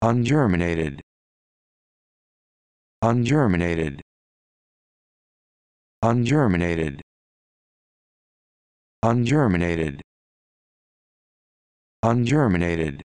ungerminated ungerminated ungerminated ungerminated ungerminated